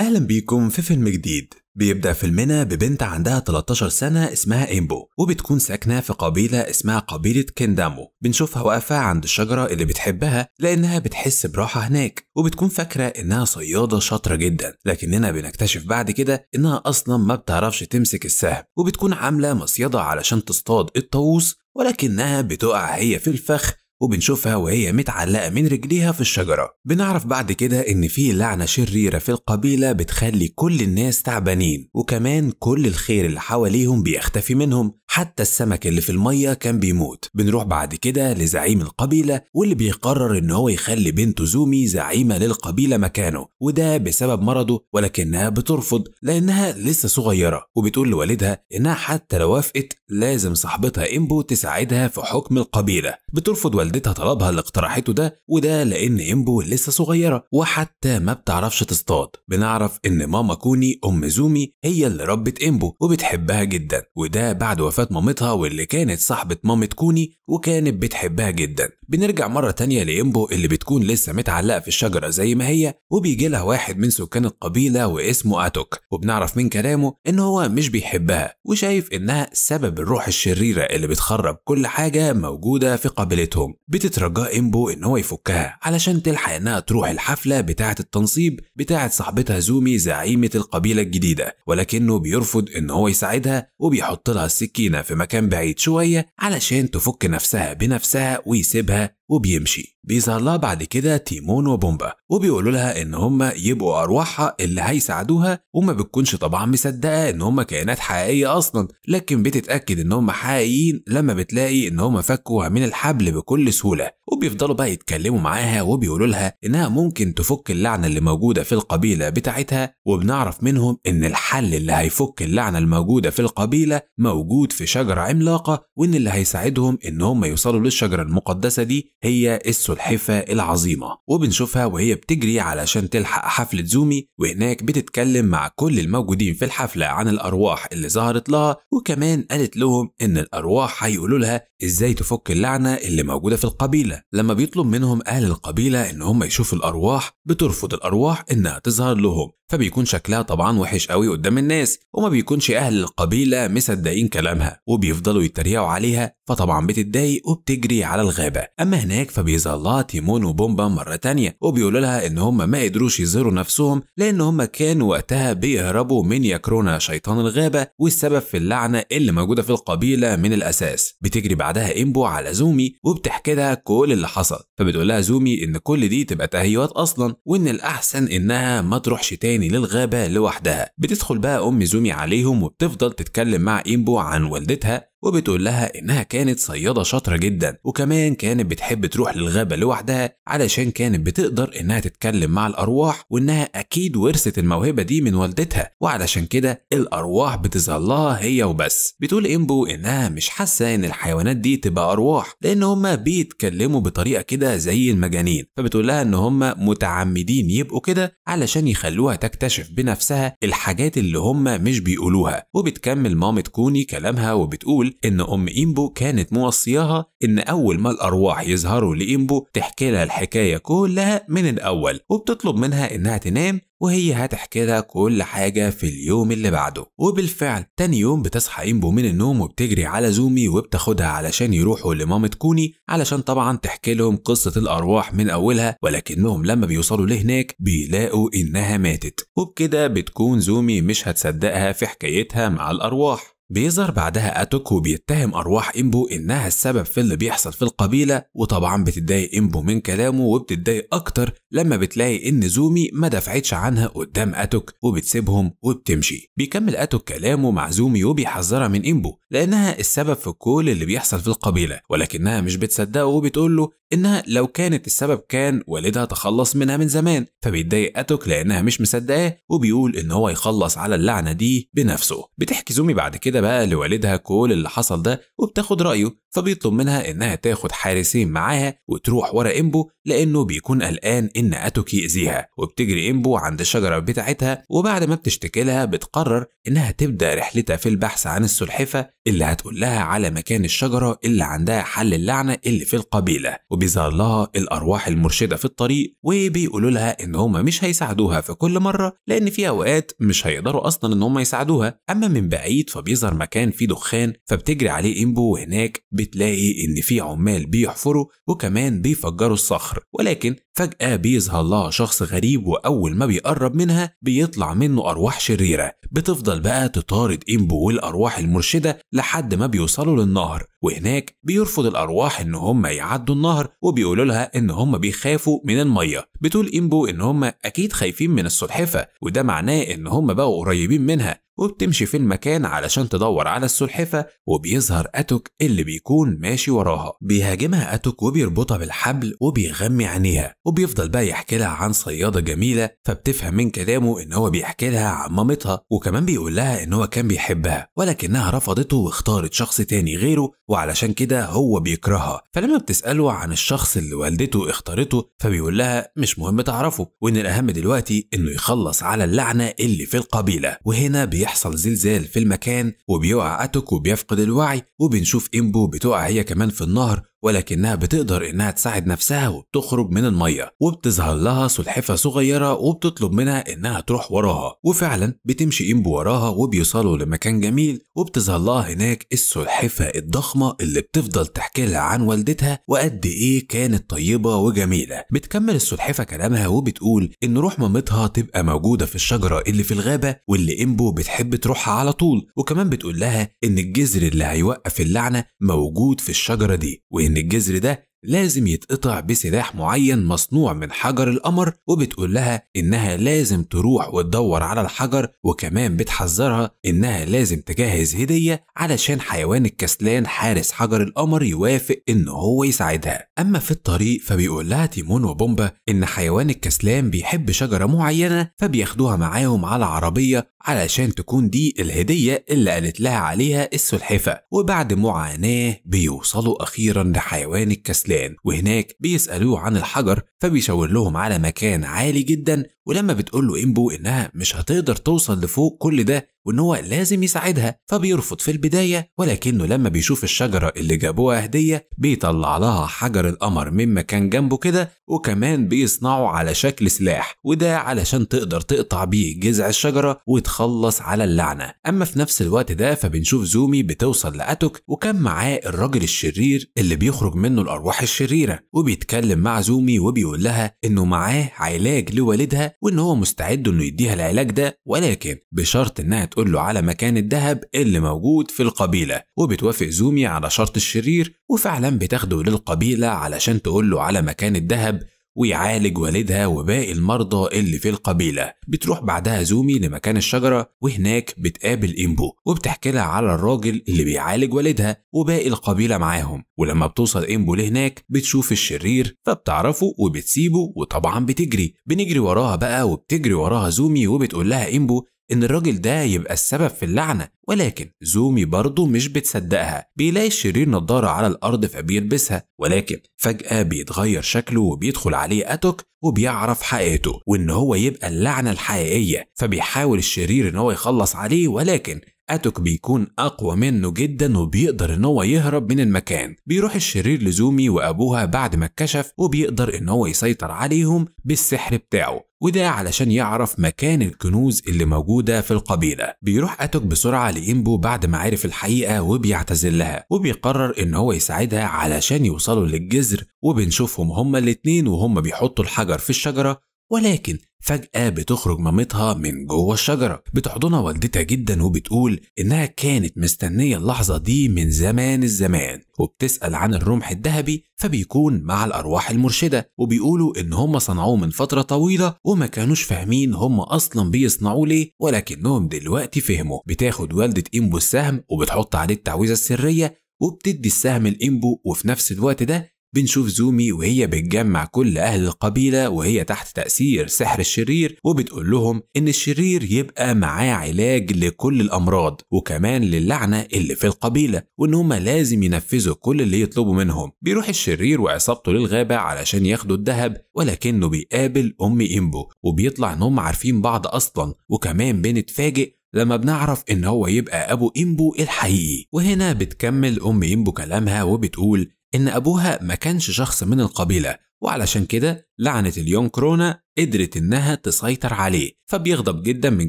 اهلا بيكم في فيلم جديد بيبدأ فيلمنا ببنت عندها 13 سنة اسمها إيمبو وبتكون ساكنة في قبيلة اسمها قبيلة كيندامو بنشوفها واقفة عند الشجرة اللي بتحبها لأنها بتحس براحة هناك وبتكون فاكرة إنها صيادة شاطرة جدا لكننا بنكتشف بعد كده إنها أصلا ما بتعرفش تمسك السهم وبتكون عاملة مصيدة علشان تصطاد الطاووس ولكنها بتقع هي في الفخ وبنشوفها وهي متعلقة من رجليها في الشجرة بنعرف بعد كده إن في لعنة شريرة في القبيلة بتخلي كل الناس تعبانين وكمان كل الخير اللي حواليهم بيختفي منهم حتى السمك اللي في المية كان بيموت بنروح بعد كده لزعيم القبيلة واللي بيقرر إن هو يخلي بنته زومي زعيمة للقبيلة مكانه وده بسبب مرضه ولكنها بترفض لأنها لسه صغيرة وبتقول لوالدها إنها حتى لو وافقت لازم صاحبتها إمبو تساعدها في حكم القبيلة بترفض والدتها طلبها اللي اقترحته ده وده لأن إمبو لسه صغيرة وحتى ما بتعرفش تصطاد بنعرف إن ماما كوني أم زومي هي اللي ربت إمبو وبتحبها جدا وده بعد وفاة مامتها واللي كانت صاحبة مامة كوني وكانت بتحبها جدا بنرجع مرة تانية لإمبو اللي بتكون لسه متعلقة في الشجرة زي ما هي وبيجي لها واحد من سكان القبيلة واسمه أتوك وبنعرف من كلامه إن هو مش بيحبها وشايف إنها سبب الروح الشريرة اللي بتخرب كل حاجة موجودة في قبيلتهم بتترجى إمبو إن هو يفكها علشان تلحق إنها تروح الحفلة بتاعة التنصيب بتاعة صاحبتها زومي زعيمة القبيلة الجديدة ولكنه بيرفض إن هو يساعدها وبيحط لها السكينة في مكان بعيد شوية علشان تفك نفسها بنفسها ويسيبها وبيمشي بيظهر لها بعد كده تيمون وبومبا وبيقولوا لها ان هما يبقوا ارواحها اللي هيساعدوها وما بتكونش طبعا مصدقه ان هما كائنات حقيقيه اصلا لكن بتتاكد ان هما حقيقيين لما بتلاقي ان هما فكوها من الحبل بكل سهوله وبيفضلوا بقى يتكلموا معاها وبيقولوا لها انها ممكن تفك اللعنه اللي موجوده في القبيله بتاعتها وبنعرف منهم ان الحل اللي هيفك اللعنه الموجوده في القبيله موجود في شجره عملاقه وان اللي هيساعدهم ان هما يوصلوا للشجره المقدسه دي هي السلحفة العظيمة وبنشوفها وهي بتجري علشان تلحق حفلة زومي وهناك بتتكلم مع كل الموجودين في الحفلة عن الأرواح اللي ظهرت لها وكمان قالت لهم إن الأرواح هيقولوا لها إزاي تفك اللعنة اللي موجودة في القبيلة لما بيطلب منهم أهل القبيلة إن هم يشوفوا الأرواح بترفض الأرواح إنها تظهر لهم فبيكون شكلها طبعا وحش قوي قدام الناس وما بيكونش أهل القبيلة مصدقين كلامها وبيفضلوا يتريقوا عليها فطبعا بتتضايق وبتجري على الغابة أما هناك فبيظهر لها تيمون وبومبا مرة تانية وبيقولوا لها إن هم ما قدروش يظهروا نفسهم لأن هم كانوا وقتها بيهربوا من ياكرونا شيطان الغابة والسبب في اللعنة اللي موجودة في القبيلة من الأساس بتجري بعدها إمبو على زومي وبتحكي لها كل اللي حصل فبتقول لها زومي إن كل دي تبقى تهيؤات أصلا وإن الأحسن إنها ما تروحش تاني للغابة لوحدها بتدخل بقى أم زومي عليهم وبتفضل تتكلم مع إمبو عن والدتها وبتقول لها إنها كانت صيادة شاطرة جدا وكمان كانت بتحب تروح للغابة لوحدها علشان كانت بتقدر إنها تتكلم مع الأرواح وإنها أكيد ورثت الموهبة دي من والدتها وعلشان كده الأرواح بتظهر لها هي وبس بتقول إمبو إنها مش حاسة إن الحيوانات دي تبقى أرواح لأن هما بيتكلموا بطريقة كده زي المجانين فبتقول لها إن هما متعمدين يبقوا كده علشان يخلوها تكتشف بنفسها الحاجات اللي هما مش بيقولوها وبتكمل مامة كوني كلامها وبتقول بتقول إن أم إيمبو كانت موصياها إن أول ما الأرواح يظهروا لإيمبو تحكي لها الحكاية كلها من الأول وبتطلب منها إنها تنام وهي هتحكي لها كل حاجة في اليوم اللي بعده وبالفعل تاني يوم بتصحى إيمبو من النوم وبتجري على زومي وبتاخدها علشان يروحوا لمامة كوني علشان طبعا تحكي لهم قصة الأرواح من أولها ولكنهم لما بيوصلوا لهناك بيلاقوا إنها ماتت وبكده بتكون زومي مش هتصدقها في حكايتها مع الأرواح بيظهر بعدها أتوك وبيتهم أرواح إمبو إنها السبب في اللي بيحصل في القبيلة وطبعا بتتضايق إمبو من كلامه وبتتضايق أكتر لما بتلاقي إن زومي ما دفعتش عنها قدام أتوك وبتسيبهم وبتمشي بيكمل أتوك كلامه مع زومي وبيحذرها من إمبو لأنها السبب في كل اللي بيحصل في القبيلة ولكنها مش بتصدقه وبتقول له إنها لو كانت السبب كان والدها تخلص منها من زمان فبيتضايق أتوك لأنها مش مصدقاه وبيقول إن هو يخلص على اللعنة دي بنفسه بتحكي زومي بعد كده كده بقى لوالدها كل اللي حصل ده وبتاخد رأيه فبيطلب منها إنها تاخد حارسين معاها وتروح ورا إمبو لأنه بيكون قلقان إن أتوكي يأذيها وبتجري إمبو عند الشجرة بتاعتها وبعد ما بتشتكي لها بتقرر إنها تبدأ رحلتها في البحث عن السلحفة اللي هتقول لها على مكان الشجرة اللي عندها حل اللعنة اللي في القبيلة وبيظهر لها الأرواح المرشدة في الطريق وبيقولوا لها إن هما مش هيساعدوها في كل مرة لأن في أوقات مش هيقدروا أصلا إن هما يساعدوها أما من بعيد فبيظهر بيظهر مكان فيه دخان فبتجري عليه إمبو وهناك بتلاقي إن في عمال بيحفروا وكمان بيفجروا الصخر ولكن فجأة بيظهر لها شخص غريب وأول ما بيقرب منها بيطلع منه أرواح شريرة بتفضل بقى تطارد إمبو والأرواح المرشدة لحد ما بيوصلوا للنهر وهناك بيرفض الأرواح إن هم يعدوا النهر وبيقولوا لها إن هم بيخافوا من المية بتقول إمبو إن هم أكيد خايفين من السلحفة وده معناه إن هم بقوا قريبين منها وبتمشي في المكان علشان تدور على السلحفة وبيظهر أتوك اللي بيكون ماشي وراها بيهاجمها أتوك وبيربطها بالحبل وبيغمي عينيها وبيفضل بقى يحكي لها عن صيادة جميلة فبتفهم من كلامه إن هو بيحكي لها عن مامتها وكمان بيقول لها إن هو كان بيحبها ولكنها رفضته واختارت شخص تاني غيره وعلشان كده هو بيكرهها فلما بتسأله عن الشخص اللي والدته اختارته فبيقول لها مش مهم تعرفه وإن الأهم دلوقتي إنه يخلص على اللعنة اللي في القبيلة وهنا بي بيحصل زلزال في المكان وبيقع اتوك وبيفقد الوعي وبنشوف امبو بتقع هي كمان في النهر ولكنها بتقدر إنها تساعد نفسها وبتخرج من المية وبتظهر لها سلحفة صغيرة وبتطلب منها إنها تروح وراها وفعلا بتمشي إنبو وراها وبيوصلوا لمكان جميل وبتظهر لها هناك السلحفة الضخمة اللي بتفضل تحكي لها عن والدتها وقد إيه كانت طيبة وجميلة بتكمل السلحفة كلامها وبتقول إن روح مامتها تبقى موجودة في الشجرة اللي في الغابة واللي ايمبو بتحب تروحها على طول وكمان بتقول لها إن الجذر اللي هيوقف اللعنة موجود في الشجرة دي وهي إن الجذر ده لازم يتقطع بسلاح معين مصنوع من حجر القمر وبتقول لها إنها لازم تروح وتدور على الحجر وكمان بتحذرها إنها لازم تجهز هدية علشان حيوان الكسلان حارس حجر القمر يوافق إن هو يساعدها أما في الطريق فبيقول لها تيمون وبومبا إن حيوان الكسلان بيحب شجرة معينة فبياخدوها معاهم على عربية علشان تكون دي الهدية اللي قالت لها عليها السلحفة وبعد معاناة بيوصلوا أخيرا لحيوان الكسلان وهناك بيسألوه عن الحجر فبيشاور لهم على مكان عالي جدا ولما بتقول له إمبو إنها مش هتقدر توصل لفوق كل ده وان هو لازم يساعدها فبيرفض في البدايه ولكنه لما بيشوف الشجره اللي جابوها هديه بيطلع لها حجر القمر من مكان جنبه كده وكمان بيصنعه على شكل سلاح وده علشان تقدر تقطع بيه جذع الشجره وتخلص على اللعنه اما في نفس الوقت ده فبنشوف زومي بتوصل لاتوك وكان معاه الراجل الشرير اللي بيخرج منه الارواح الشريره وبيتكلم مع زومي وبيقول لها انه معاه علاج لوالدها وان هو مستعد انه يديها العلاج ده ولكن بشرط انها بتقول له على مكان الذهب اللي موجود في القبيلة وبتوافق زومي على شرط الشرير وفعلا بتاخده للقبيلة علشان تقول له على مكان الذهب ويعالج والدها وباقي المرضى اللي في القبيلة بتروح بعدها زومي لمكان الشجرة وهناك بتقابل إمبو وبتحكي لها على الراجل اللي بيعالج والدها وباقي القبيلة معاهم ولما بتوصل إمبو لهناك بتشوف الشرير فبتعرفه وبتسيبه وطبعا بتجري بنجري وراها بقى وبتجري وراها زومي وبتقول لها إمبو ان الراجل ده يبقى السبب في اللعنه ولكن زومي برضه مش بتصدقها بيلاقي الشرير نضاره على الارض فبيلبسها ولكن فجاه بيتغير شكله وبيدخل عليه اتوك وبيعرف حقيقته وان هو يبقى اللعنه الحقيقيه فبيحاول الشرير ان هو يخلص عليه ولكن اتوك بيكون اقوى منه جدا وبيقدر ان هو يهرب من المكان بيروح الشرير لزومي وابوها بعد ما اتكشف وبيقدر ان هو يسيطر عليهم بالسحر بتاعه وده علشان يعرف مكان الكنوز اللي موجودة في القبيلة بيروح أتوك بسرعة لإمبو بعد ما عرف الحقيقة وبيعتذر لها وبيقرر إن هو يساعدها علشان يوصلوا للجزر وبنشوفهم هما الاتنين وهما بيحطوا الحجر في الشجرة ولكن فجأة بتخرج مامتها من جوه الشجرة بتحضنها والدتها جدا وبتقول إنها كانت مستنية اللحظة دي من زمان الزمان وبتسأل عن الرمح الذهبي فبيكون مع الأرواح المرشدة وبيقولوا إن هم صنعوه من فترة طويلة وما كانوش فاهمين هم أصلا بيصنعوه ليه ولكنهم دلوقتي فهموا بتاخد والدة إيمبو السهم وبتحط عليه التعويذة السرية وبتدي السهم الإمبو وفي نفس الوقت ده بنشوف زومي وهي بتجمع كل أهل القبيلة وهي تحت تأثير سحر الشرير وبتقول لهم إن الشرير يبقى معاه علاج لكل الأمراض وكمان للعنة اللي في القبيلة وإن هما لازم ينفذوا كل اللي يطلبوا منهم بيروح الشرير وعصابته للغابة علشان ياخدوا الذهب ولكنه بيقابل أم إمبو وبيطلع إن هم عارفين بعض أصلا وكمان بنتفاجئ لما بنعرف ان هو يبقى ابو امبو الحقيقي وهنا بتكمل ام امبو كلامها وبتقول إن أبوها ما كانش شخص من القبيلة وعلشان كده لعنة اليون كرونا قدرت إنها تسيطر عليه فبيغضب جدا من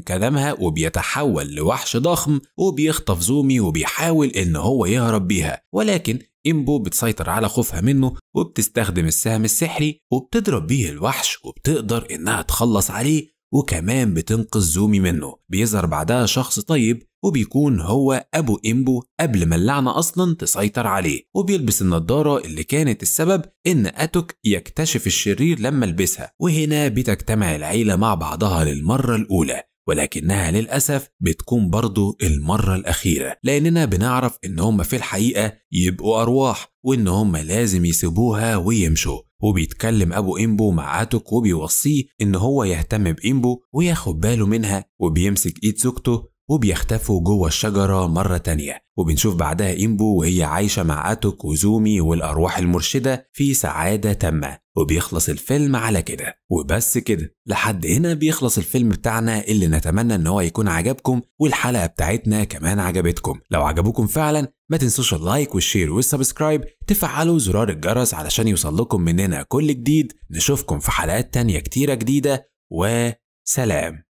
كلامها وبيتحول لوحش ضخم وبيخطف زومي وبيحاول إن هو يهرب بيها ولكن إمبو بتسيطر على خوفها منه وبتستخدم السهم السحري وبتضرب بيه الوحش وبتقدر إنها تخلص عليه وكمان بتنقذ زومي منه بيظهر بعدها شخص طيب وبيكون هو أبو إمبو قبل ما اللعنة أصلا تسيطر عليه وبيلبس النضارة اللي كانت السبب إن أتوك يكتشف الشرير لما لبسها وهنا بتجتمع العيلة مع بعضها للمرة الأولى ولكنها للأسف بتكون برضه المرة الأخيرة لأننا بنعرف إن هم في الحقيقة يبقوا أرواح وإن هم لازم يسيبوها ويمشوا وبيتكلم أبو إمبو مع أتوك وبيوصيه إن هو يهتم بإمبو وياخد باله منها وبيمسك إيد زوجته وبيختفوا جوه الشجرة مرة تانية وبنشوف بعدها إيمبو وهي عايشة مع أتوك وزومي والأرواح المرشدة في سعادة تامة وبيخلص الفيلم على كده وبس كده لحد هنا بيخلص الفيلم بتاعنا اللي نتمنى ان هو يكون عجبكم والحلقه بتاعتنا كمان عجبتكم لو عجبوكم فعلا ما تنسوش اللايك والشير والسبسكرايب تفعلوا زرار الجرس علشان يوصلكم مننا كل جديد نشوفكم في حلقات تانية كتيرة جديدة وسلام